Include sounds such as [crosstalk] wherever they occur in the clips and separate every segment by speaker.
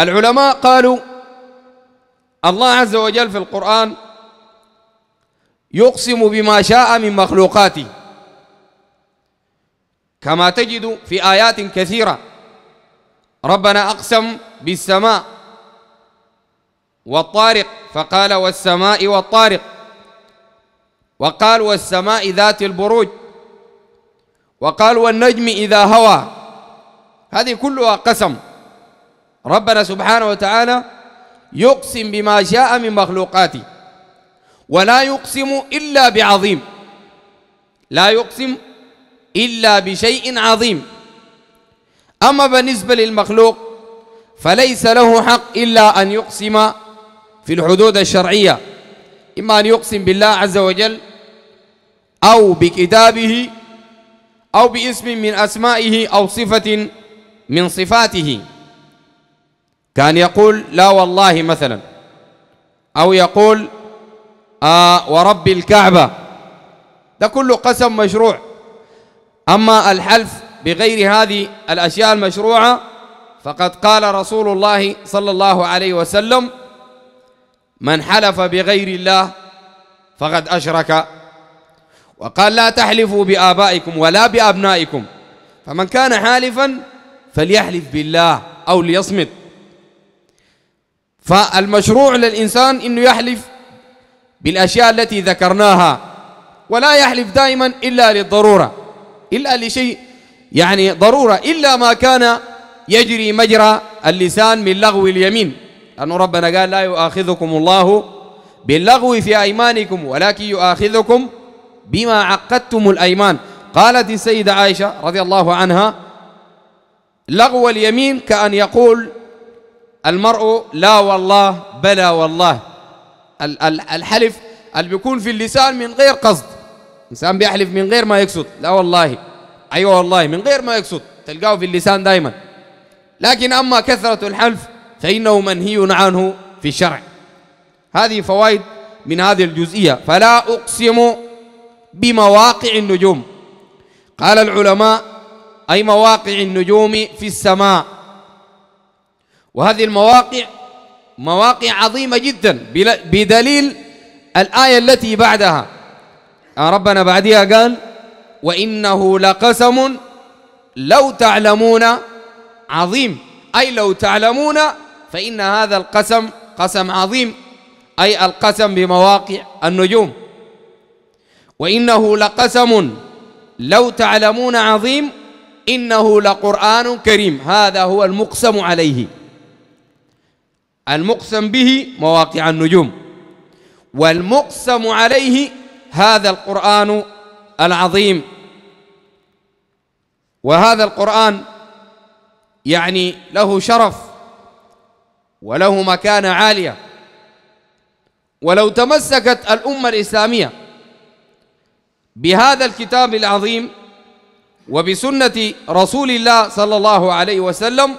Speaker 1: العلماء قالوا الله عز وجل في القرآن يقسم بما شاء من مخلوقاته كما تجد في آيات كثيرة ربنا أقسم بالسماء والطارق فقال والسماء والطارق وقال والسماء ذات البروج وقال والنجم إذا هوى هذه كلها قسم ربنا سبحانه وتعالى يقسم بما شاء من مخلوقاته ولا يقسم إلا بعظيم لا يقسم إلا بشيء عظيم أما بالنسبة للمخلوق فليس له حق إلا أن يقسم في الحدود الشرعية إما أن يقسم بالله عز وجل أو بكتابه أو باسم من أسمائه أو صفة من صفاته كان يقول لا والله مثلا أو يقول آه ورب الكعبة ده كله قسم مشروع أما الحلف بغير هذه الأشياء المشروعة فقد قال رسول الله صلى الله عليه وسلم من حلف بغير الله فقد أشرك وقال لا تحلفوا بآبائكم ولا بأبنائكم فمن كان حالفا فليحلف بالله أو ليصمت فالمشروع للإنسان أنه يحلف بالأشياء التي ذكرناها ولا يحلف دائما إلا للضرورة إلا لشيء يعني ضرورة إلا ما كان يجري مجرى اللسان من لغو اليمين أن ربنا قال لا يؤاخذكم الله باللغو في أيمانكم ولكن يؤاخذكم بما عقدتم الأيمان قالت السيدة عائشة رضي الله عنها لغو اليمين كأن يقول المرء لا والله بلا والله الحلف اللي بيكون في اللسان من غير قصد انسان بيحلف من غير ما يقصد لا والله ايوه والله من غير ما يقصد تلقاه في اللسان دائما لكن اما كثره الحلف فانه منهي عنه في الشرع هذه فوائد من هذه الجزئيه فلا اقسم بمواقع النجوم قال العلماء اي مواقع النجوم في السماء وهذه المواقع مواقع عظيمة جدا بدليل الآية التي بعدها آه، ربنا بعدها قال وإنه لقسم لو تعلمون عظيم أي لو تعلمون فإن هذا القسم قسم عظيم أي القسم بمواقع النجوم وإنه لقسم لو تعلمون عظيم إنه لقرآن كريم هذا هو المقسم عليه المقسم به مواقع النجوم والمقسم عليه هذا القرآن العظيم وهذا القرآن يعني له شرف وله مكانة عالية ولو تمسكت الأمة الإسلامية بهذا الكتاب العظيم وبسنة رسول الله صلى الله عليه وسلم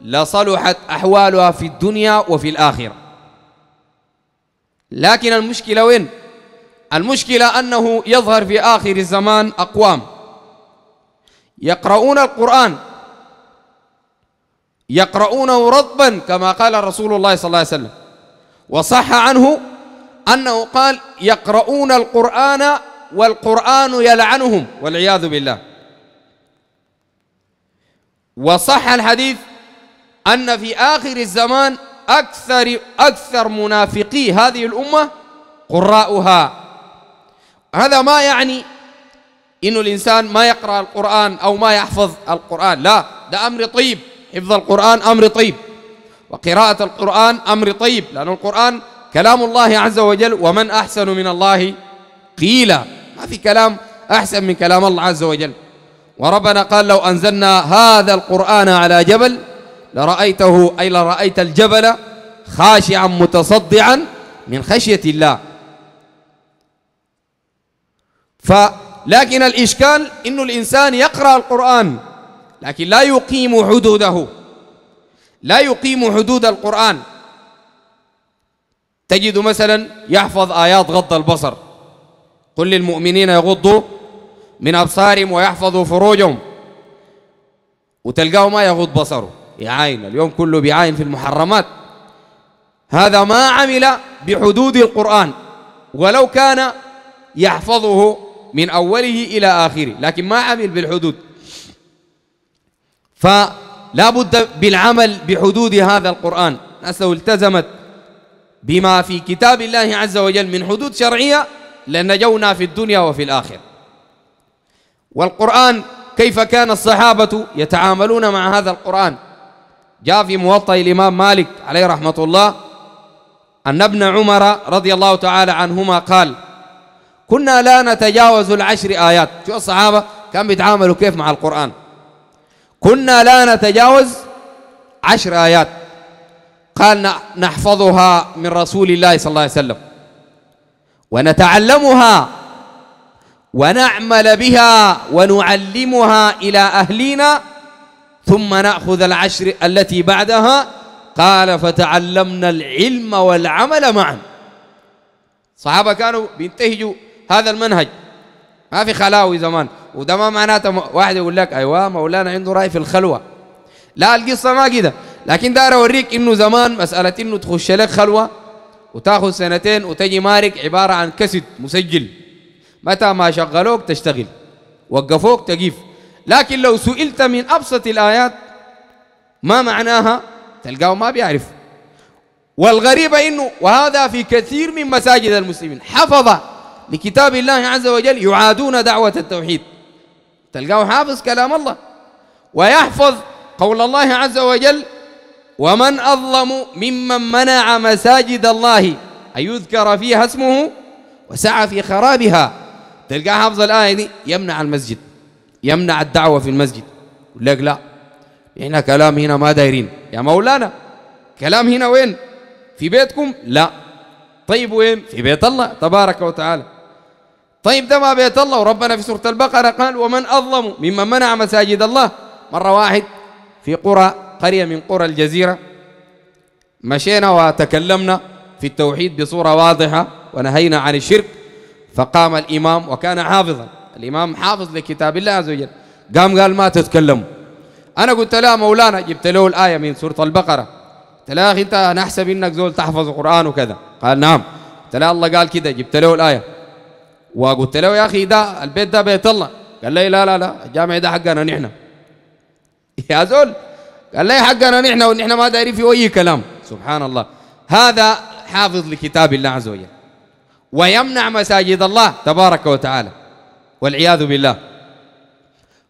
Speaker 1: لصلحت أحوالها في الدنيا وفي الآخرة لكن المشكلة وين؟ المشكلة أنه يظهر في آخر الزمان أقوام يقرؤون القرآن يقرؤونه رطبا كما قال رسول الله صلى الله عليه وسلم وصح عنه أنه قال يقرؤون القرآن والقرآن يلعنهم والعياذ بالله وصح الحديث أن في آخر الزمان أكثر أكثر منافقي هذه الأمة قراؤها هذا ما يعني إنه الإنسان ما يقرأ القرآن أو ما يحفظ القرآن لا ده أمر طيب حفظ القرآن أمر طيب وقراءة القرآن أمر طيب لأن القرآن كلام الله عز وجل ومن أحسن من الله قيلا ما في كلام أحسن من كلام الله عز وجل وربنا قال لو أنزلنا هذا القرآن على جبل لرأيته أي لرأيت الجبل خاشعا متصدعا من خشية الله فلكن الإشكال إنه الإنسان يقرأ القرآن لكن لا يقيم حدوده لا يقيم حدود القرآن تجد مثلا يحفظ آيات غض البصر قل للمؤمنين يغضوا من أبصارهم ويحفظوا فروجهم وتلقاه ما يغض بصره يعاين اليوم كله بيعاين في المحرمات هذا ما عمل بحدود القرآن ولو كان يحفظه من أوله إلى آخره لكن ما عمل بالحدود فلا بد بالعمل بحدود هذا القرآن الناس لو التزمت بما في كتاب الله عز وجل من حدود شرعية لنجونا في الدنيا وفي الآخرة والقرآن كيف كان الصحابة يتعاملون مع هذا القرآن جاء في موطأ الإمام مالك عليه رحمة الله أن ابن عمر رضي الله تعالى عنهما قال كنا لا نتجاوز العشر آيات شو الصحابة كان بيتعاملوا كيف مع القرآن كنا لا نتجاوز عشر آيات قال نحفظها من رسول الله صلى الله عليه وسلم ونتعلمها ونعمل بها ونعلمها إلى أهلنا ثم نأخذ العشر التي بعدها قال فتعلمنا العلم والعمل معا صحابة كانوا بينتهجوا هذا المنهج ما في خلاوي زمان وده ما معناته واحد يقول لك أيوة مولانا عنده رأي في الخلوة لا القصة ما كده لكن دار أوريك إنه زمان مسألة إنه تخش لك خلوة وتاخذ سنتين وتجي مارك عبارة عن كسد مسجل متى ما شغلوك تشتغل وقفوك تقيف لكن لو سئلت من أبسط الآيات ما معناها تلقاه ما بيعرف والغريب انه وهذا في كثير من مساجد المسلمين حفظ لكتاب الله عز وجل يعادون دعوة التوحيد تلقاه حافظ كلام الله ويحفظ قول الله عز وجل ومن أظلم ممن منع مساجد الله أن يذكر فيها اسمه وسعى في خرابها تلقاه حافظ الآية دي يمنع المسجد يمنع الدعوة في المسجد يقول لك لا احنا كلام هنا ما دايرين يا مولانا كلام هنا وين في بيتكم لا طيب وين في بيت الله تبارك وتعالى طيب ده ما بيت الله وربنا في سورة البقرة قال ومن أظلم ممن منع مساجد الله مرة واحد في قرى قرية من قرى الجزيرة مشينا وتكلمنا في التوحيد بصورة واضحة ونهينا عن الشرك فقام الإمام وكان حافظا الإمام حافظ لكتاب الله عز وجل قام قال ما تتكلموا أنا قلت لا مولانا جبت له الآية من سورة البقرة قلت له أخي أنت أنا أحسب إنك زول تحفظ قرآن وكذا قال نعم قلت له الله قال كذا جبت له الآية وقلت له يا أخي ده البيت ده بيت الله قال لي لا لا لا الجامع ده حقنا نحن [laughs] يا زول قال لي حقنا نحن ونحن ما دايرين فيه أي كلام سبحان الله هذا حافظ لكتاب الله عز وجل ويمنع مساجد الله تبارك وتعالى والعياذ بالله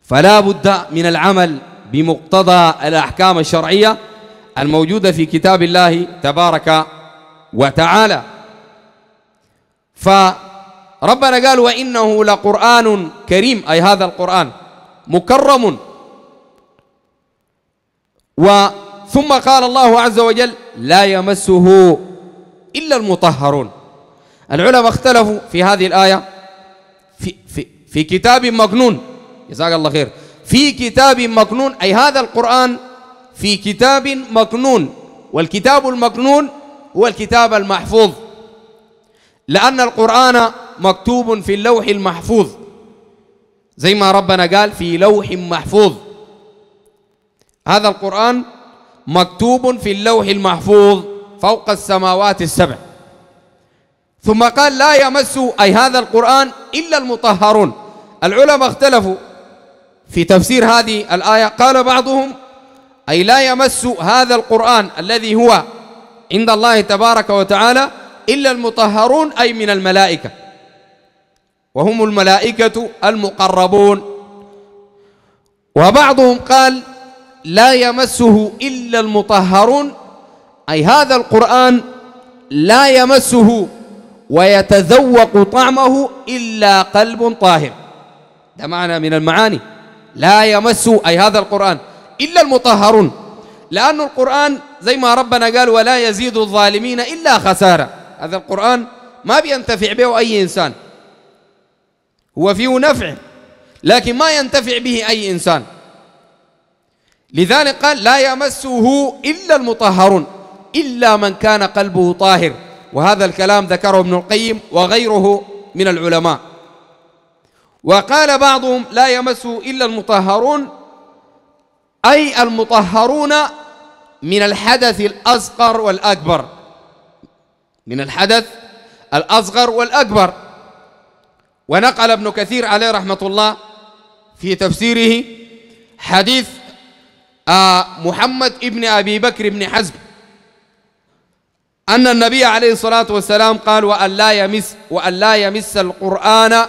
Speaker 1: فلا بد من العمل بمقتضى الأحكام الشرعية الموجودة في كتاب الله تبارك وتعالى فربنا قال وإنه لقرآن كريم أي هذا القرآن مكرم وثم قال الله عز وجل لا يمسه إلا المطهرون العلماء اختلفوا في هذه الآية في, في, في كتاب مكنون جزاك الله خير في كتاب مكنون أي هذا القرآن في كتاب مكنون والكتاب المكنون هو الكتاب المحفوظ لأن القرآن مكتوب في اللوح المحفوظ زي ما ربنا قال في لوح محفوظ هذا القرآن مكتوب في اللوح المحفوظ فوق السماوات السبع ثم قال لا يمس أي هذا القرآن إلا المطهرون العلماء اختلفوا في تفسير هذه الآية قال بعضهم أي لا يمس هذا القرآن الذي هو عند الله تبارك وتعالى إلا المطهرون أي من الملائكة وهم الملائكة المقربون وبعضهم قال لا يمسه إلا المطهرون أي هذا القرآن لا يمسه ويتذوق طعمه إلا قلب طاهر ده معنى من المعاني لا يمس أي هذا القرآن إلا المطهرون لأن القرآن زي ما ربنا قال ولا يزيد الظالمين إلا خسارة هذا القرآن ما بينتفع به أي إنسان هو فيه نفع لكن ما ينتفع به أي إنسان لذلك قال لا يمسه إلا المطهرون إلا من كان قلبه طاهر وهذا الكلام ذكره ابن القيم وغيره من العلماء وقال بعضهم لا يمس إلا المطهرون أي المطهرون من الحدث الأصغر والأكبر من الحدث الأصغر والأكبر ونقل ابن كثير عليه رحمة الله في تفسيره حديث آه، محمد ابن أبي بكر بن حزم أن النبي عليه الصلاة والسلام قال وأن لا يمس وأن لا يمس القرآن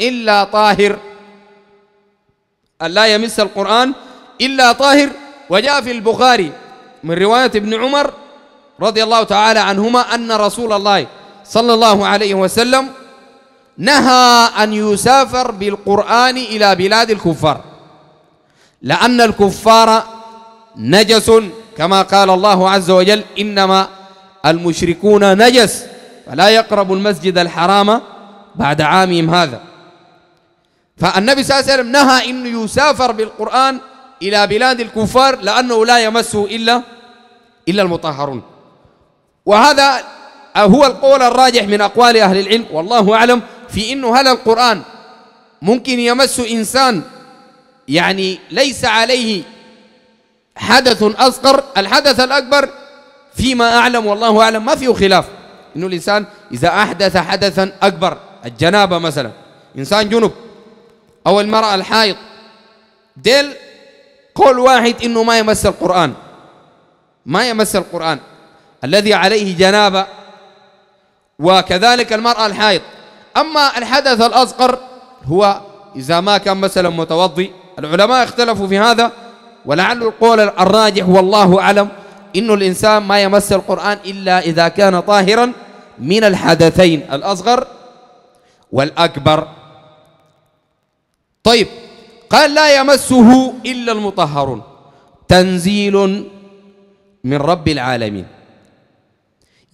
Speaker 1: إلا طاهر أن لا يمس القرآن إلا طاهر وجاء في البخاري من رواية ابن عمر رضي الله تعالى عنهما أن رسول الله صلى الله عليه وسلم نهى أن يسافر بالقرآن إلى بلاد الكفار لأن الكفار نجس كما قال الله عز وجل إنما المشركون نجس فلا يقربوا المسجد الحرام بعد عامهم هذا فالنبي صلى الله عليه وسلم نهى انه يسافر بالقرآن إلى بلاد الكفار لأنه لا يمسه إلا إلا المطهرون وهذا هو القول الراجح من أقوال أهل العلم والله أعلم في إنه هل القرآن ممكن يمس إنسان يعني ليس عليه حدث أصغر الحدث الأكبر فيما أعلم والله أعلم ما فيه خلاف إنه الإنسان إذا أحدث حدثا أكبر الجنابة مثلا إنسان جنب أو المرأة الحائض ديل قول واحد إنه ما يمس القرآن ما يمس القرآن الذي عليه جنابة وكذلك المرأة الحائض أما الحدث الأصغر هو إذا ما كان مثلا متوضي العلماء اختلفوا في هذا ولعل القول الراجح والله أعلم إنه الإنسان ما يمس القرآن إلا إذا كان طاهرا من الحدثين الأصغر والأكبر طيب قال لا يمسه إلا المطهرون تنزيل من رب العالمين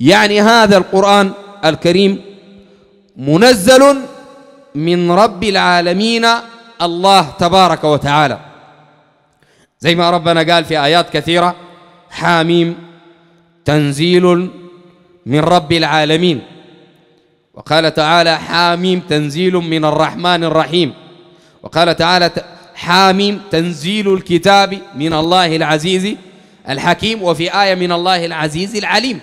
Speaker 1: يعني هذا القرآن الكريم منزل من رب العالمين الله تبارك وتعالى زي ما ربنا قال في آيات كثيرة حاميم تنزيل من رب العالمين وقال تعالى حاميم تنزيل من الرحمن الرحيم وقال تعالى حاميم تنزيل الكتاب من الله العزيز الحكيم وفي آية من الله العزيز العليم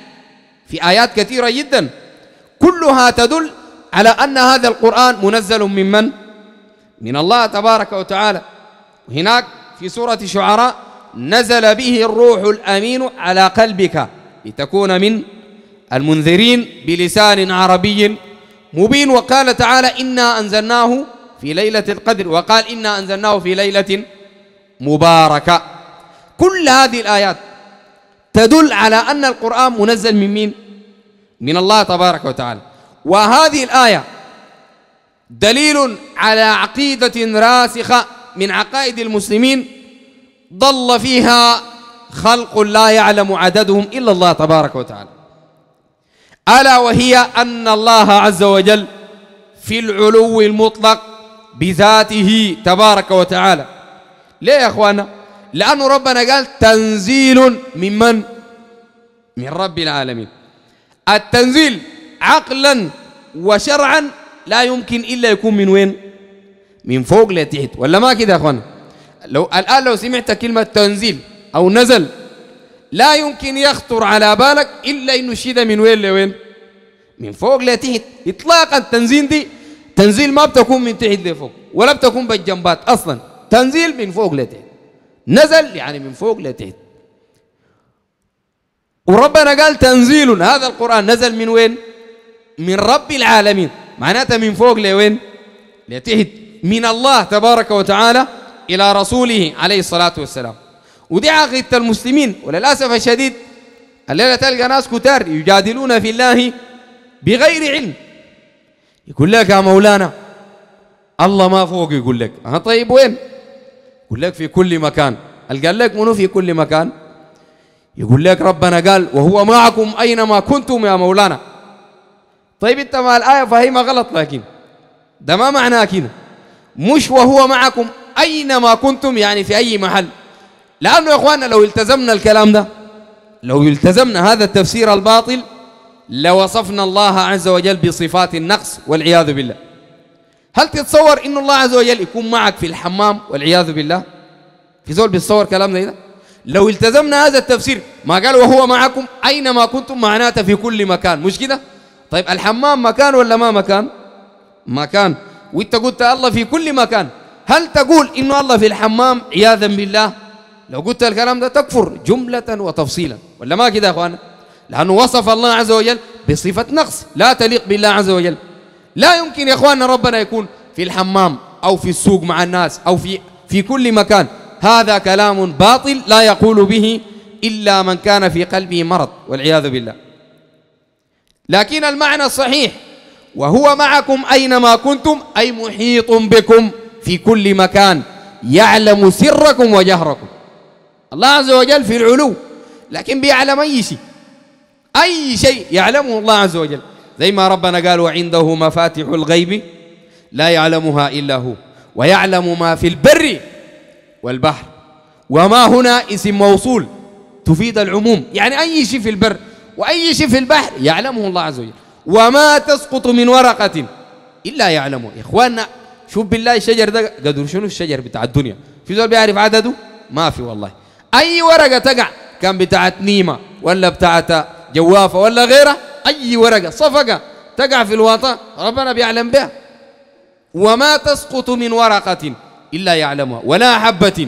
Speaker 1: في آيات كثيرة جدا كلها تدل على أن هذا القرآن منزل من من؟ من الله تبارك وتعالى هناك في سورة شعراء نزل به الروح الأمين على قلبك لتكون من المنذرين بلسان عربي مبين وقال تعالى إنا أنزلناه في ليلة القدر وقال إنا أنزلناه في ليلة مباركة كل هذه الآيات تدل على أن القرآن منزل من مين؟ من الله تبارك وتعالى وهذه الآية دليل على عقيدة راسخة من عقائد المسلمين ضل فيها خلق لا يعلم عددهم إلا الله تبارك وتعالى ألا وهي أن الله عز وجل في العلو المطلق بذاته تبارك وتعالى ليه يا أخوانا لأن ربنا قال تنزيل من من رب العالمين التنزيل عقلا وشرعا لا يمكن إلا يكون من وين من فوق لتحت ولا ما كده يا أخوانا لو الآن لو سمعت كلمة تنزيل أو نزل لا يمكن يخطر على بالك إلا إنه شيدة من وين لوين من فوق لتحت إطلاقا تنزيل دي تنزيل ما بتكون من تحت لفوق ولا بتكون بالجنبات أصلا تنزيل من فوق لتحت نزل يعني من فوق لتحت وربنا قال تنزيل هذا القرآن نزل من وين من رب العالمين معناته من فوق لوين لتحت من الله تبارك وتعالى إلى رسوله عليه الصلاة والسلام ودي عقيدة المسلمين وللأسف الشديد الليلة تلقى ناس كتار يجادلون في الله بغير علم يقول لك يا مولانا الله ما فوق يقول لك ها طيب وين يقول لك في كل مكان قال لك منو في كل مكان يقول لك ربنا قال وهو معكم أينما كنتم يا مولانا طيب انت مع الآية فهي ما غلط لكن ده ما معناه كده مش وهو معكم أينما كنتم يعني في أي محل لأنه يا إخواننا لو التزمنا الكلام ده لو التزمنا هذا التفسير الباطل لوصفنا الله عز وجل بصفات النقص والعياذ بالله هل تتصور إن الله عز وجل يكون معك في الحمام والعياذ بالله في زول بيتصور كلام زي ده لو التزمنا هذا التفسير ما قال وهو معكم أينما كنتم معناته في كل مكان مش كده طيب الحمام مكان ولا ما مكان مكان وانت قلت الله في كل مكان هل تقول إنه الله في الحمام عياذا بالله لو قلت الكلام ده تكفر جملة وتفصيلا ولا ما كده يا أخوانا لأنه وصف الله عز وجل بصفة نقص لا تليق بالله عز وجل لا يمكن يا أخوانا ربنا يكون في الحمام أو في السوق مع الناس أو في في كل مكان هذا كلام باطل لا يقول به إلا من كان في قلبه مرض والعياذ بالله لكن المعنى الصحيح وهو معكم أينما كنتم أي محيط بكم في كل مكان يعلم سركم وجهركم الله عز وجل في العلو لكن بيعلم أي شيء أي شيء يعلمه الله عز وجل زي ما ربنا قال وعنده مفاتح الغيب لا يعلمها إلا هو ويعلم ما في البر والبحر وما هنا اسم موصول تفيد العموم يعني أي شيء في البر وأي شيء في البحر يعلمه الله عز وجل وما تسقط من ورقة إلا يعلمه إخواننا شوف بالله الشجر ده قدر شنو الشجر بتاع الدنيا في زول بيعرف عدده ما في والله اي ورقه تقع كان بتاعت نيمه ولا بتاعت جوافه ولا غيرها اي ورقه صفقه تقع في الوطن ربنا بيعلم بها وما تسقط من ورقه الا يعلمها ولا حبه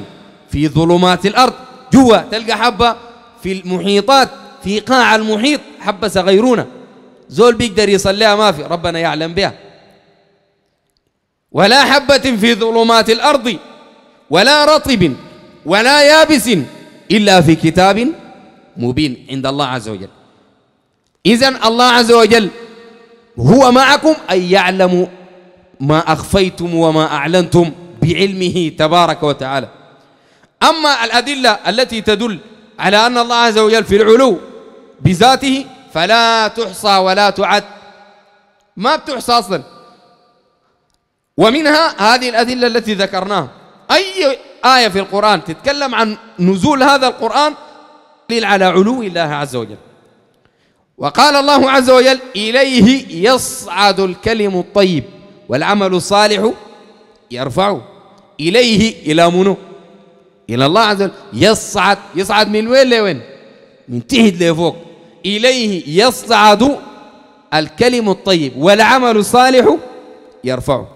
Speaker 1: في ظلمات الارض جوا تلقى حبه في المحيطات في قاع المحيط حبه صغيرونه زول بيقدر يصليها ما في ربنا يعلم بها ولا حبة في ظلمات الأرض ولا رطب ولا يابس إلا في كتاب مبين عند الله عز وجل إذا الله عز وجل هو معكم أي يعلم ما أخفيتم وما أعلنتم بعلمه تبارك وتعالى أما الأدلة التي تدل على أن الله عز وجل في العلو بذاته فلا تحصى ولا تعد ما بتحصى أصلاً ومنها هذه الأدلة التي ذكرناها أي آية في القرآن تتكلم عن نزول هذا القرآن دليل على علو الله عز وجل وقال الله عز وجل إليه يصعد الكلم الطيب والعمل الصالح يرفعه إليه إلى منو إلى الله عز وجل يصعد يصعد من وين لوين من تحت لفوق إليه يصعد الكلم الطيب والعمل الصالح يرفعه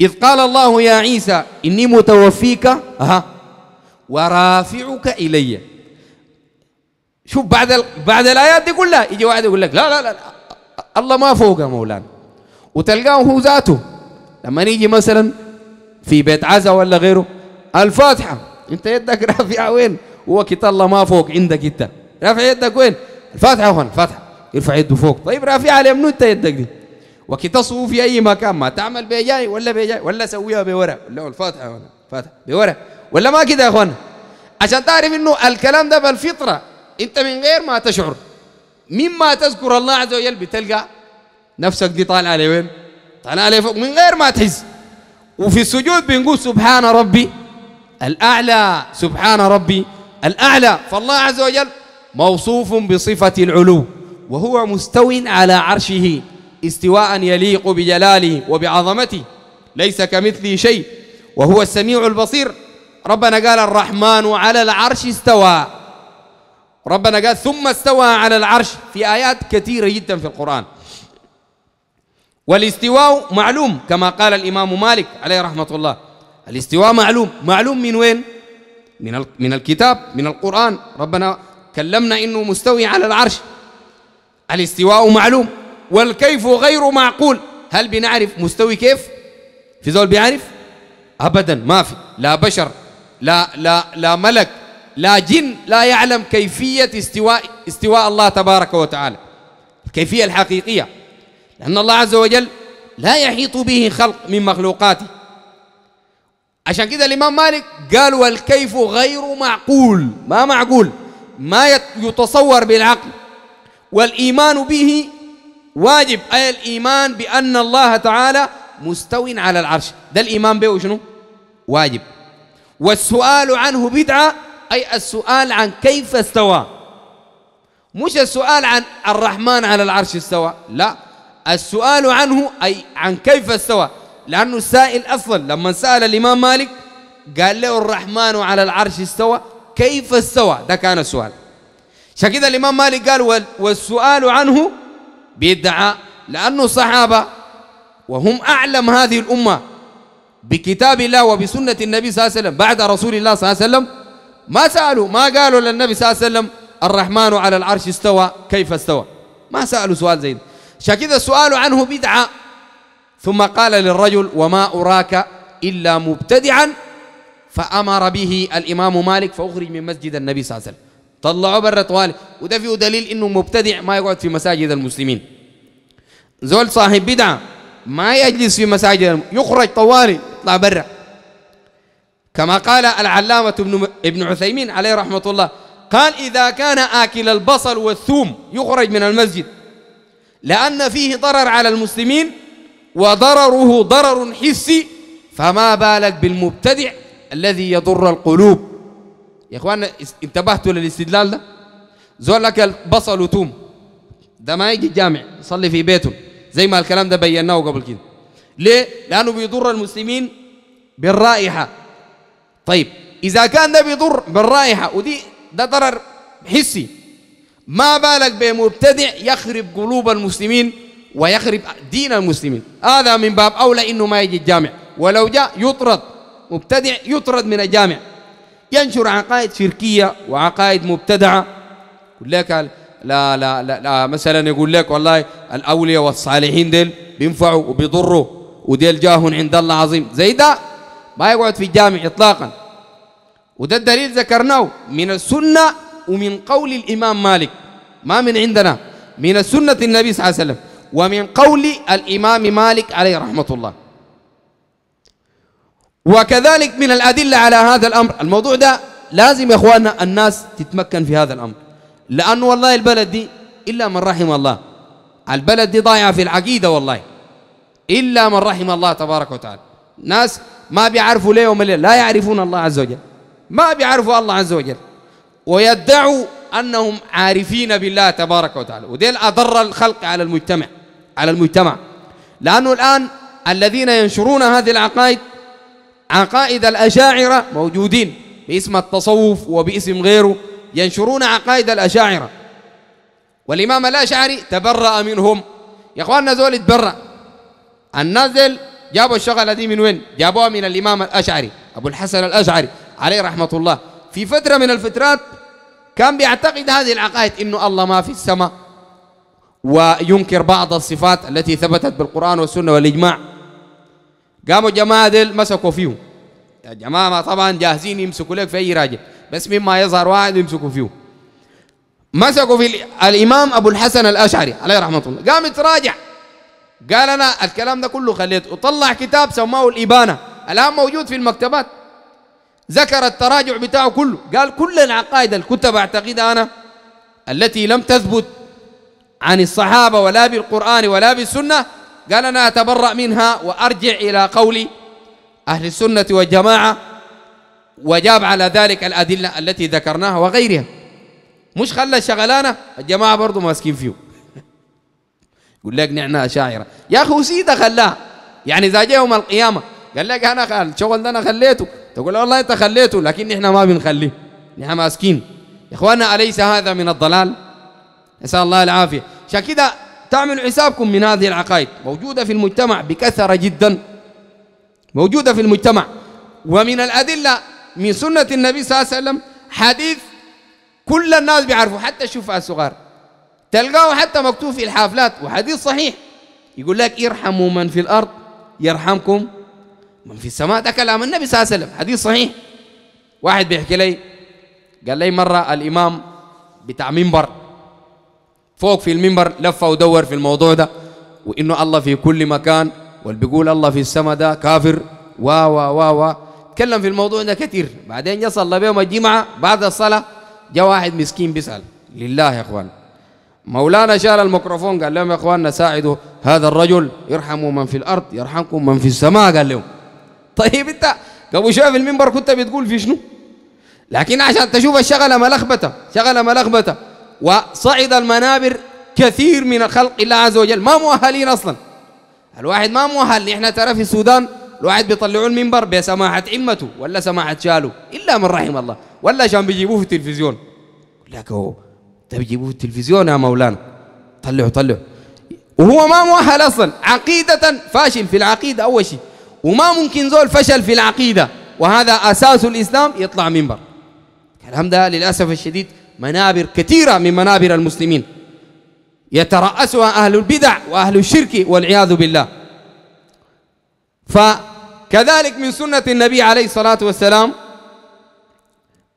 Speaker 1: إذ قال الله يا عيسى إني متوفيك ها ورافعك إلي شوف بعد ال... بعد الآيات دي كلها يجي واحد يقول لك لا لا لا الله ما فوق يا مولانا وتلقاه هو ذاته لما يجي مثلا في بيت عزا ولا غيره الفاتحة أنت يدك رافعة وين؟ وقت الله ما فوق عندك أنت رافع يدك وين؟ الفاتحة هون الفاتحة يرفع يده فوق طيب رافعها لمنو أنت يدك دي؟ تصفو في أي مكان ما تعمل بيجاي ولا بيجاي ولا سويها بورق ولا الفاتحة ولا فاتحة بورق ولا ما كده يا أخوانا عشان تعرف إنه الكلام ده بالفطرة أنت من غير ما تشعر مما تذكر الله عز وجل بتلقى نفسك دي طالعة لوين؟ طالعة لفوق من غير ما تحس وفي السجود بنقول سبحان ربي الأعلى سبحان ربي الأعلى فالله عز وجل موصوف بصفة العلو وهو مستو على عرشه استواء يليق بجلاله وبعظمته ليس كمثله شيء وهو السميع البصير ربنا قال الرحمن على العرش استوى ربنا قال ثم استوى على العرش في آيات كثيرة جدا في القرآن والاستواء معلوم كما قال الإمام مالك عليه رحمة الله الاستواء معلوم معلوم من وين؟ من من الكتاب من القرآن ربنا كلمنا إنه مستوي على العرش الاستواء معلوم والكيف غير معقول هل بنعرف مستوي كيف في زول بيعرف ابدا ما في لا بشر لا لا لا ملك لا جن لا يعلم كيفيه استواء استواء الله تبارك وتعالى الكيفيه الحقيقيه لان الله عز وجل لا يحيط به خلق من مخلوقاته عشان كده الامام مالك قال والكيف غير معقول ما معقول ما يتصور بالعقل والايمان به واجب أي الإيمان بأن الله تعالى مستو على العرش ده الإيمان به شنو واجب والسؤال عنه بدعة أي السؤال عن كيف استوى مش السؤال عن الرحمن على العرش استوى لا السؤال عنه أي عن كيف استوى لأنه السائل أصلا لما سأل الإمام مالك قال له الرحمن على العرش استوى كيف استوى ده كان السؤال شكذا الإمام مالك قال والسؤال عنه بيدعى لأنه صحابة وهم أعلم هذه الأمة بكتاب الله وبسنة النبي صلى الله عليه وسلم بعد رسول الله صلى الله عليه وسلم ما سألوا ما قالوا للنبي صلى الله عليه وسلم الرحمن على العرش استوى كيف استوى ما سألوا سؤال زي ده شكذا السؤال عنه بدعة ثم قال للرجل وما أراك إلا مبتدعا فأمر به الإمام مالك فأخرج من مسجد النبي صلى الله عليه وسلم طلعوه برا طوالي وده فيه دليل انه مبتدع ما يقعد في مساجد المسلمين زول صاحب بدعه ما يجلس في مساجد يخرج طوالي يطلع برا كما قال العلامة ابن ابن عثيمين عليه رحمة الله قال إذا كان آكل البصل والثوم يخرج من المسجد لأن فيه ضرر على المسلمين وضرره ضرر حسي فما بالك بالمبتدع الذي يضر القلوب يا اخوانا انتبهتوا للاستدلال ده زول اكل بصل وتوم ده ما يجي الجامع يصلي في بيته زي ما الكلام ده بيناه قبل كده ليه لانه بيضر المسلمين بالرائحه طيب اذا كان ده بيضر بالرائحه ودي ده ضرر حسي ما بالك بمبتدع يخرب قلوب المسلمين ويخرب دين المسلمين هذا من باب اولى انه ما يجي الجامع ولو جاء يطرد مبتدع يطرد من الجامع ينشر عقائد شركية وعقائد مبتدعة يقول لك لا لا لا, لا مثلا يقول لك والله الأولياء والصالحين ديل بينفعوا وبيضروا وديل جاه عند الله عظيم زي ده ما يقعد في الجامع إطلاقا وده الدليل ذكرناه من السنة ومن قول الإمام مالك ما من عندنا من السنة النبي صلى الله عليه وسلم ومن قول الإمام مالك عليه رحمة الله وكذلك من الأدلة على هذا الأمر الموضوع ده لازم يا أخوانا الناس تتمكن في هذا الأمر لأنه والله البلد دي إلا من رحم الله البلد دي ضايعة في العقيدة والله إلا من رحم الله تبارك وتعالى ناس ما بيعرفوا ليه ليه لا يعرفون الله عز وجل ما بيعرفوا الله عز وجل ويدعوا أنهم عارفين بالله تبارك وتعالى وديل أضر الخلق على المجتمع على المجتمع لأنه الآن الذين ينشرون هذه العقائد عقائد الأشاعرة موجودين باسم التصوف وباسم غيره ينشرون عقائد الأشاعرة والإمام الأشعري تبرأ منهم يا إخواننا زول تبرأ النازل جابوا الشغلة دي من وين؟ جابوها من الإمام الأشعري أبو الحسن الأشعري عليه رحمة الله في فترة من الفترات كان بيعتقد هذه العقائد إنه الله ما في السماء وينكر بعض الصفات التي ثبتت بالقرآن والسنة والإجماع قاموا الجماعة ديل مسكوا فيهم جماعة ما طبعا جاهزين يمسكوا لك في أي راجل بس مما يظهر واحد يمسكوا فيه مسكوا في الإمام أبو الحسن الأشعري عليه رحمة الله قام يتراجع قال أنا الكلام ده كله خليته وطلع كتاب سماه الإبانة الآن موجود في المكتبات ذكر التراجع بتاعه كله قال كل العقائد الكتب أعتقدها أنا التي لم تثبت عن الصحابة ولا بالقرآن ولا بالسنة قال أنا أتبرأ منها وأرجع إلى قول أهل السنة والجماعة وجاب على ذلك الأدلة التي ذكرناها وغيرها مش خلى الشغلانة الجماعة برضو ماسكين فيه يقول لك نحن أشاعرة يا أخي وسيدة خلاها يعني إذا جاء يوم القيامة قال لك أنا خال الشغل ده أنا خليته تقول والله أنت خليته لكن نحن ما بنخليه نحن ماسكين إخواننا أليس هذا من الضلال؟ نسأل الله العافية عشان كده تعملوا حسابكم من هذه العقائد موجودة في المجتمع بكثرة جدا موجودة في المجتمع ومن الأدلة من سنة النبي صلى الله عليه وسلم حديث كل الناس بيعرفوا حتى الشفاء الصغار تلقاه حتى مكتوب في الحافلات وحديث صحيح يقول لك ارحموا من في الأرض يرحمكم من في السماء ده كلام النبي صلى الله عليه وسلم حديث صحيح واحد بيحكي لي قال لي مرة الإمام بتاع منبر فوق في المنبر لف ودور في الموضوع ده وانه الله في كل مكان واللي بيقول الله في السماء ده كافر و و و و تكلم في الموضوع ده كثير بعدين جه صلى بهم الجمعه بعد الصلاه جاء واحد مسكين بيسال لله يا اخوان مولانا شال الميكروفون قال لهم يا اخواننا ساعدوا هذا الرجل يرحموا من في الارض يرحمكم من في السماء قال لهم [laughs] طيب انت قبل شويه في المنبر كنت بتقول في شنو لكن عشان تشوف الشغله ملخبطه شغله ملخبطه وصعد المنابر كثير من الخلق الله عز وجل ما مؤهلين أصلا الواحد ما مؤهل احنا ترى في السودان الواحد بيطلعوا المنبر بسماحة عمته ولا سماحة شاله إلا من رحم الله ولا عشان بيجيبوه في التلفزيون لك هو بيجيبوه في التلفزيون يا مولانا طلعوا طلعوا وهو ما مؤهل أصلا عقيدة فاشل في العقيدة أول شيء وما ممكن زول فشل في العقيدة وهذا أساس الإسلام يطلع منبر الكلام ده للأسف الشديد منابر كثيرة من منابر المسلمين يترأسها أهل البدع وأهل الشرك والعياذ بالله فكذلك من سنة النبي عليه الصلاة والسلام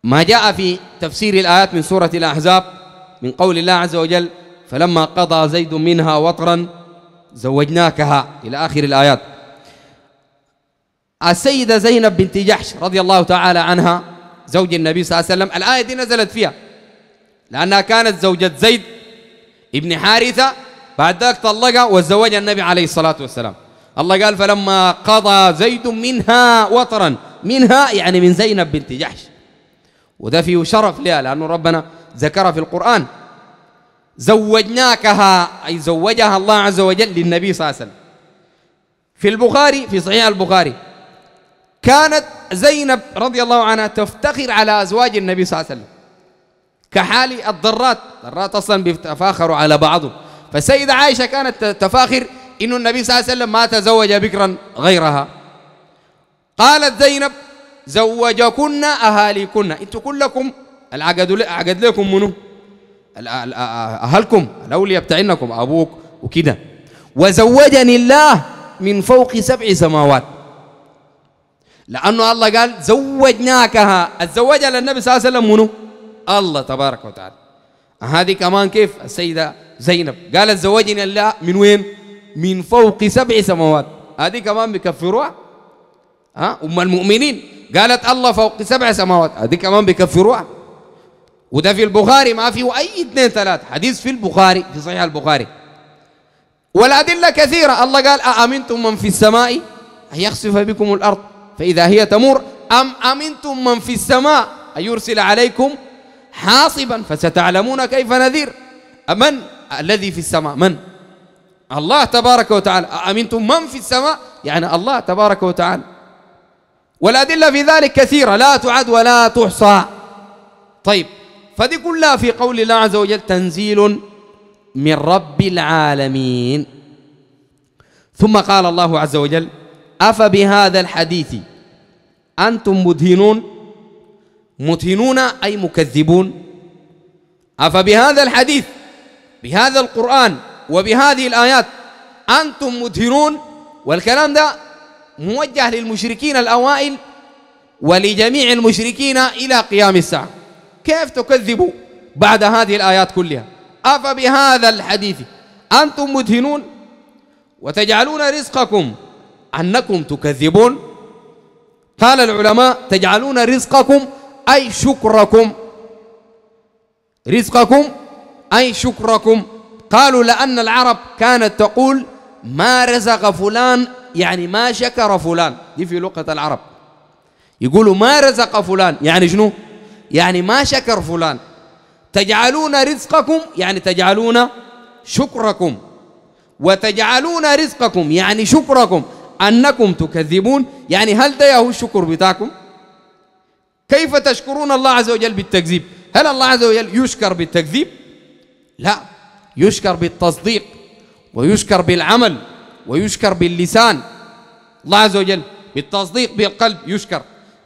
Speaker 1: ما جاء في تفسير الآيات من سورة الأحزاب من قول الله عز وجل فلما قضى زيد منها وطرا زوجناكها إلى آخر الآيات السيدة زينب بنت جحش رضي الله تعالى عنها زوج النبي صلى الله عليه وسلم الآية دي نزلت فيها لأنها كانت زوجة زيد ابن حارثة بعد ذلك طلقها وزوج النبي عليه الصلاة والسلام الله قال فلما قضى زيد منها وطرا منها يعني من زينب بنت جحش وده فيه شرف لها لأنه ربنا ذكر في القرآن زوجناكها أي زوجها الله عز وجل للنبي صلى الله عليه وسلم في البخاري في صحيح البخاري كانت زينب رضي الله عنها تفتخر على أزواج النبي صلى الله عليه وسلم كحال الضرات الضرات أصلا بيتفاخروا على بعضهم فالسيدة عائشة كانت تفاخر إنه النبي صلى الله عليه وسلم ما تزوج بكرا غيرها قالت زينب زوجكن أهاليكن أنتوا كلكم العقد عقد لكم منو أهلكم الأولياء بتاعنكم أبوك وكده وزوجني الله من فوق سبع سماوات لأنه الله قال زوجناكها الزوجة للنبي صلى الله عليه وسلم منو الله تبارك وتعالى هذه كمان كيف السيدة زينب قالت زوجني الله من وين من فوق سبع سماوات هذه كمان بيكفروها ها أم المؤمنين قالت الله فوق سبع سماوات هذه كمان بيكفروها وده في البخاري ما فيه أي اثنين ثلاث حديث في البخاري في صحيح البخاري والأدلة كثيرة الله قال أأمنتم من في السماء أن يخسف بكم الأرض فإذا هي تمر أم أمنتم من في السماء أن يرسل عليكم حاصبا فستعلمون كيف نذير من الذي في السماء من الله تبارك وتعالى أأمنتم من في السماء يعني الله تبارك وتعالى والأدلة في ذلك كثيرة لا تعد ولا تحصى طيب فدي كلها في قول الله عز وجل تنزيل من رب العالمين ثم قال الله عز وجل أفبهذا الحديث أنتم مدهنون متنون أي مكذبون أفبهذا الحديث بهذا القرآن وبهذه الآيات أنتم مدهنون والكلام ده موجه للمشركين الأوائل ولجميع المشركين إلى قيام الساعة كيف تكذبوا بعد هذه الآيات كلها أفبهذا الحديث أنتم مدهنون وتجعلون رزقكم أنكم تكذبون قال العلماء تجعلون رزقكم أي شكركم رزقكم أي شكركم قالوا لأن العرب كانت تقول ما رزق فلان يعني ما شكر فلان دي في لغة العرب يقولوا ما رزق فلان يعني شنو يعني ما شكر فلان تجعلون رزقكم يعني تجعلون شكركم وتجعلون رزقكم يعني شكركم أنكم تكذبون يعني هل ده هو الشكر بتاعكم كيف تشكرون الله عز وجل بالتكذيب هل الله عز وجل يشكر بالتكذيب لا يشكر بالتصديق ويشكر بالعمل ويشكر باللسان الله عز وجل بالتصديق بالقلب يشكر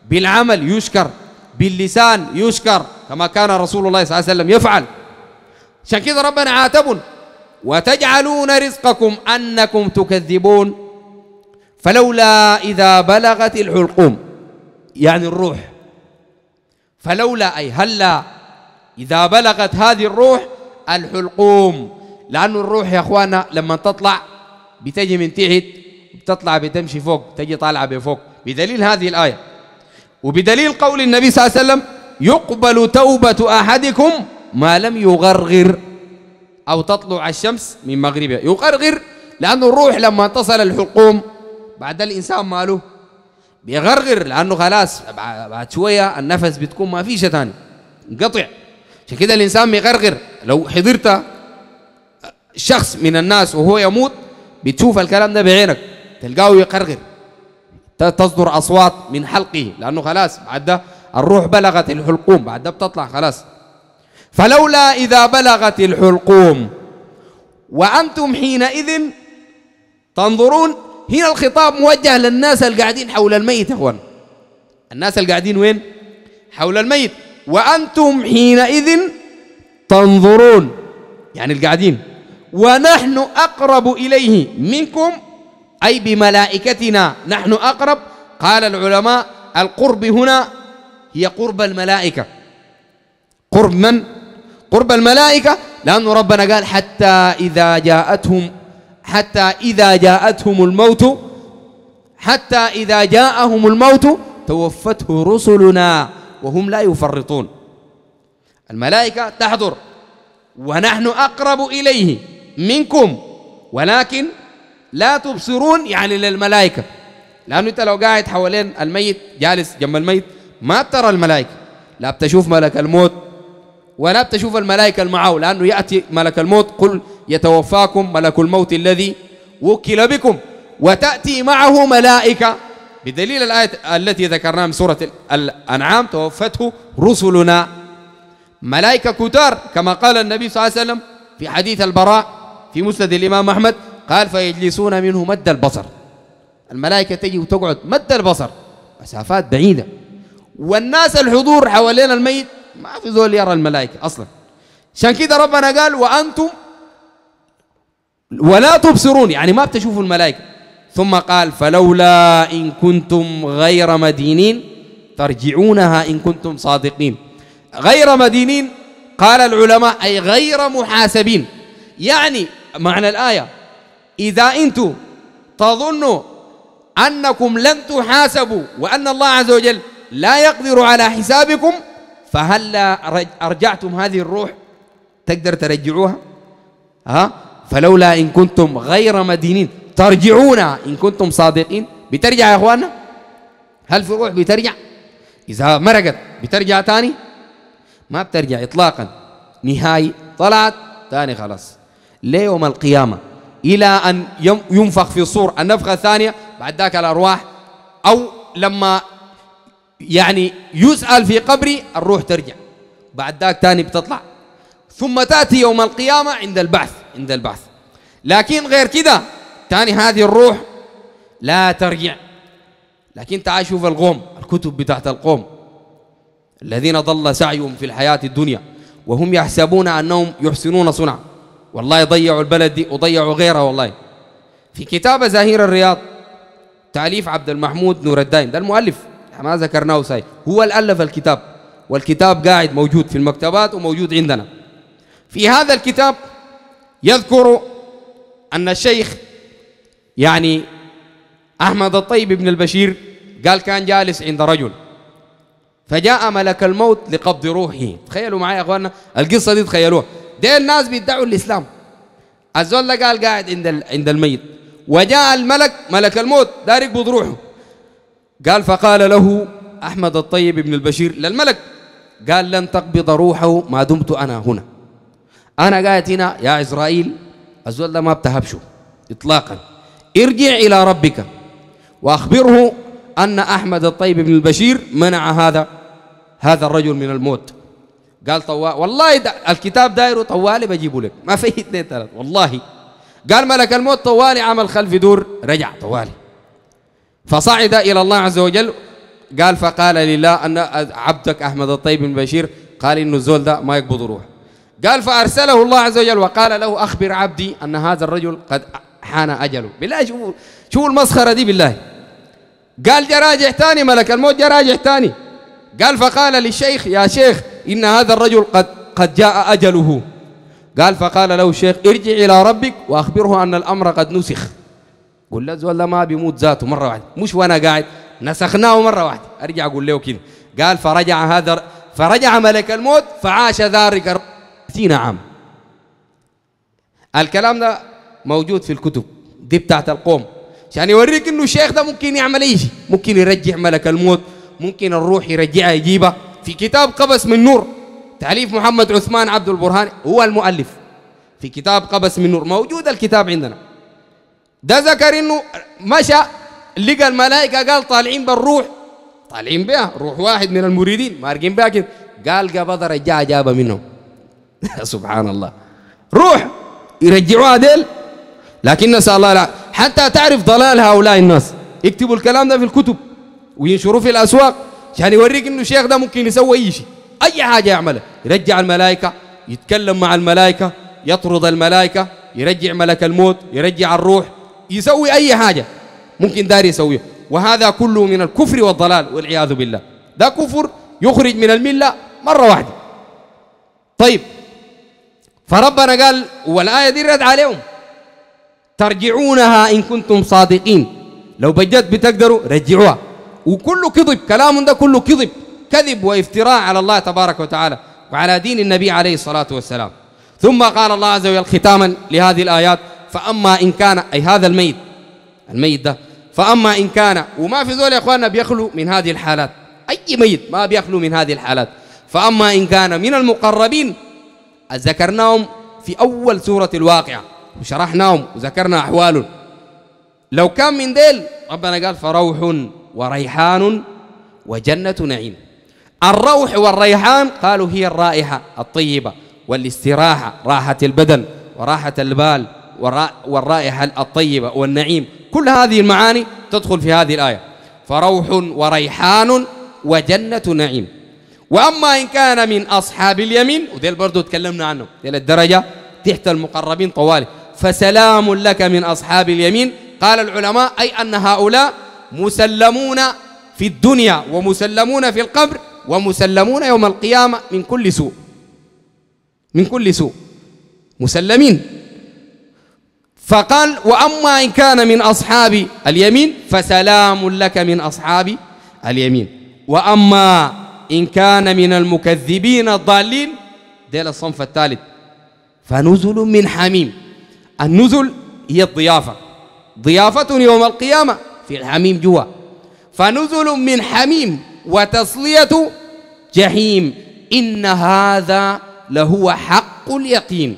Speaker 1: بالعمل يشكر باللسان يشكر كما كان رسول الله صلى الله عليه وسلم يفعل عشان كذا ربنا عاتب وتجعلون رزقكم أنكم تكذبون فلولا إذا بلغت الحلقوم يعني الروح فلولا أي هلا إذا بلغت هذه الروح الحلقوم لأنه الروح يا أخوانا لما تطلع بتجي من تحت بتطلع بتمشي فوق تجي طالعة بفوق بدليل هذه الآية وبدليل قول النبي صلى الله عليه وسلم يقبل توبة أحدكم ما لم يغرغر أو تطلع الشمس من مغربها يغرغر لأنه الروح لما تصل الحلقوم بعد الإنسان ماله بيغرغر لانه خلاص بعد شويه النفس بتكون ما فيش ثاني انقطع عشان كده الانسان بيغرغر لو حضرت شخص من الناس وهو يموت بتشوف الكلام ده بعينك تلقاه يقرغر تصدر اصوات من حلقه لانه خلاص بعد ده الروح بلغت الحلقوم بعد ده بتطلع خلاص فلولا اذا بلغت الحلقوم وانتم حينئذ تنظرون هنا الخطاب موجه للناس اللي قاعدين حول الميت أخوان الناس اللي قاعدين وين حول الميت وأنتم حينئذ تنظرون يعني القاعدين ونحن أقرب إليه منكم أي بملائكتنا نحن أقرب قال العلماء القرب هنا هي قرب الملائكة قرب من؟ قرب الملائكة لأن ربنا قال حتى إذا جاءتهم حتى إذا جاءتهم الموت حتى إذا جاءهم الموت توفته رسلنا وهم لا يفرطون الملائكة تحضر ونحن أقرب إليه منكم ولكن لا تبصرون يعني للملائكة لأنه أنت لو قاعد حوالين الميت جالس جنب الميت ما ترى الملائكة لا بتشوف ملك الموت ولا بتشوف الملائكة معه لأنه يأتي ملك الموت قل يتوفاكم ملك الموت الذي وكل بكم وتأتي معه ملائكة بدليل الآية التي ذكرناها من سورة الأنعام توفته رسلنا ملائكة كتار كما قال النبي صلى الله عليه وسلم في حديث البراء في مسند الإمام أحمد قال فيجلسون منه مد البصر الملائكة تجي وتقعد مد البصر مسافات بعيدة والناس الحضور حوالين الميت ما في زول يرى الملائكة أصلا عشان كده ربنا قال وأنتم ولا تبصرون يعني ما بتشوفوا الملائكة ثم قال فلولا إن كنتم غير مدينين ترجعونها إن كنتم صادقين غير مدينين قال العلماء أي غير محاسبين يعني معنى الآية إذا أنتم تظنوا أنكم لن تحاسبوا وأن الله عز وجل لا يقدر على حسابكم فهل أرجعتم هذه الروح تقدر ترجعوها ها فلولا إن كنتم غير مدينين ترجعون إن كنتم صادقين بترجع يا أخواننا هل في روح بترجع إذا مرقت بترجع تاني ما بترجع إطلاقا نهائي طلعت تاني خلاص ليوم القيامة إلى أن ينفخ في الصور النفخة الثانية بعد ذاك الأرواح أو لما يعني يسأل في قبري الروح ترجع بعد ذاك تاني بتطلع ثم تأتي يوم القيامة عند البعث عند البعث لكن غير كذا تاني هذه الروح لا ترجع لكن تعال شوف القوم الكتب بتاعت القوم الذين ضل سعيهم في الحياة الدنيا وهم يحسبون أنهم يحسنون صنعا والله ضيعوا البلد دي وضيعوا غيرها والله في كتاب زهير الرياض تأليف عبد المحمود نور الدين ده المؤلف ما ذكرناه ساي هو الألف الكتاب والكتاب قاعد موجود في المكتبات وموجود عندنا في هذا الكتاب يذكر أن الشيخ يعني أحمد الطيب بن البشير قال كان جالس عند رجل فجاء ملك الموت لقبض روحه تخيلوا معي يا اخواننا القصه دي تخيلوها دي الناس بيدعوا الاسلام الزول قال قاعد عند عند الميت وجاء الملك ملك الموت دار يقبض روحه قال فقال له أحمد الطيب بن البشير للملك قال لن تقبض روحه ما دمت أنا هنا أنا قاعد هنا يا إسرائيل الزول ده ما بتهبشه إطلاقا ارجع إلى ربك وأخبره أن أحمد الطيب بن البشير منع هذا هذا الرجل من الموت قال طوال والله دا الكتاب دايره طوالي بجيبه لك ما في اثنين ثلاث والله قال ملك الموت طوالي عمل خلف دور رجع طوالي فصعد إلى الله عز وجل قال فقال لله أن عبدك أحمد الطيب بن بشير قال إنه الزول ده ما يقبض روح قال فأرسله الله عز وجل وقال له أخبر عبدي أن هذا الرجل قد حان أجله بالله شوفوا شوفوا المسخرة دي بالله قال جراجع ثاني ملك الموت جراجع ثاني قال فقال للشيخ يا شيخ إن هذا الرجل قد قد جاء أجله قال فقال له الشيخ ارجع إلى ربك وأخبره أن الأمر قد نسخ قول له زول ما بيموت ذاته مره واحده مش وانا قاعد نسخناه مره واحده ارجع اقول له كده قال فرجع هذا فرجع ملك الموت فعاش ذلك 60 عام الكلام ده موجود في الكتب دي بتاعت القوم عشان يوريك انه الشيخ ده ممكن يعمل اي شيء ممكن يرجع ملك الموت ممكن الروح يرجعها يجيبها في كتاب قبس من نور تأليف محمد عثمان عبد البرهاني هو المؤلف في كتاب قبس من نور موجود الكتاب عندنا ده ذكر انه مشى لقى الملائكه قال طالعين بالروح طالعين بها روح واحد من المريدين مارقين بها كده قال قبض رجع جابها منهم [laughs] سبحان الله روح يرجعوها ديل لكن نسال الله لا حتى تعرف ضلال هؤلاء الناس يكتبوا الكلام ده في الكتب وينشروه في الاسواق عشان يوريك انه الشيخ ده ممكن يسوي اي شيء اي حاجه يعملها يرجع الملائكه يتكلم مع الملائكه يطرد الملائكه يرجع ملك الموت يرجع الروح يسوي أي حاجة ممكن داري يسويه وهذا كله من الكفر والضلال والعياذ بالله ده كفر يخرج من الملة مرة واحدة طيب فربنا قال والآية دي رد عليهم ترجعونها إن كنتم صادقين لو بجد بتقدروا رجعوها وكله كذب كلام ده كله كذب كذب وافتراء على الله تبارك وتعالى وعلى دين النبي عليه الصلاة والسلام ثم قال الله عز وجل ختاما لهذه الآيات فأما إن كان أي هذا الميت الميت ده فأما إن كان وما في ذول يا إخواننا بيخلو من هذه الحالات أي ميت ما بيخلو من هذه الحالات فأما إن كان من المقربين ذكرناهم في أول سورة الواقعة وشرحناهم وذكرنا أحوالهم لو كان من ديل ربنا قال فروح وريحان وجنة نعيم الروح والريحان قالوا هي الرائحة الطيبة والاستراحة راحة البدن وراحة البال والرائحة الطيبة والنعيم كل هذه المعاني تدخل في هذه الآية فروح وريحان وجنة نعيم وأما إن كان من أصحاب اليمين وديل برضو تكلمنا عنه ديل الدرجة تحت المقربين طوالي فسلام لك من أصحاب اليمين قال العلماء أي أن هؤلاء مسلمون في الدنيا ومسلمون في القبر ومسلمون يوم القيامة من كل سوء من كل سوء مسلمين فقال وأما إن كان من أصحاب اليمين فسلام لك من أصحاب اليمين وأما إن كان من المكذبين الضالين ديل الصنف الثالث فنزل من حميم النزل هي الضيافة ضيافة يوم القيامة في الحميم جوا فنزل من حميم وتصلية جحيم إن هذا لهو حق اليقين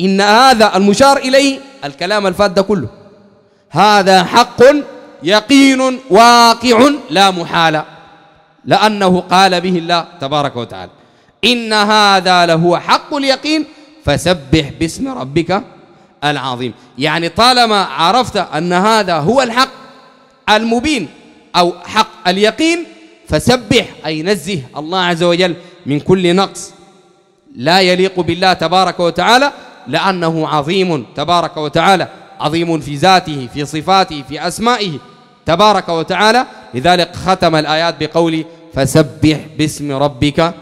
Speaker 1: إن هذا المشار إليه الكلام الفات ده كله هذا حق يقين واقع لا محالة لأنه قال به الله تبارك وتعالى إن هذا لهو حق اليقين فسبح باسم ربك العظيم يعني طالما عرفت أن هذا هو الحق المبين أو حق اليقين فسبح أي نزه الله عز وجل من كل نقص لا يليق بالله تبارك وتعالى لأنه عظيم تبارك وتعالى عظيم في ذاته في صفاته في أسمائه تبارك وتعالى لذلك ختم الآيات بقول فسبح باسم ربك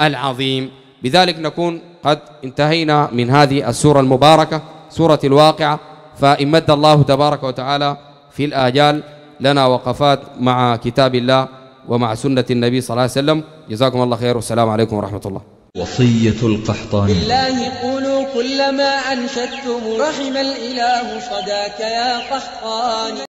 Speaker 1: العظيم بذلك نكون قد انتهينا من هذه السورة المباركة سورة الواقعة فإن مد الله تبارك وتعالى في الآجال لنا وقفات مع كتاب الله ومع سنة النبي صلى الله عليه وسلم جزاكم الله خير والسلام عليكم ورحمة الله وصية القحطاني بالله قولوا كلما أنشدتم رحم الإله صداك يا قحطاني